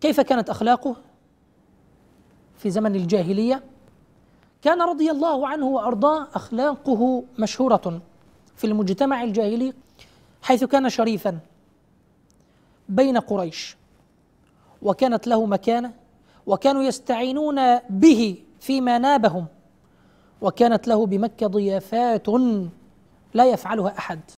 كيف كانت اخلاقه في زمن الجاهليه كان رضي الله عنه وارضاه اخلاقه مشهوره في المجتمع الجاهلي حيث كان شريفا بين قريش وكانت له مكانه وكانوا يستعينون به فيما نابهم وكانت له بمكه ضيافات لا يفعلها احد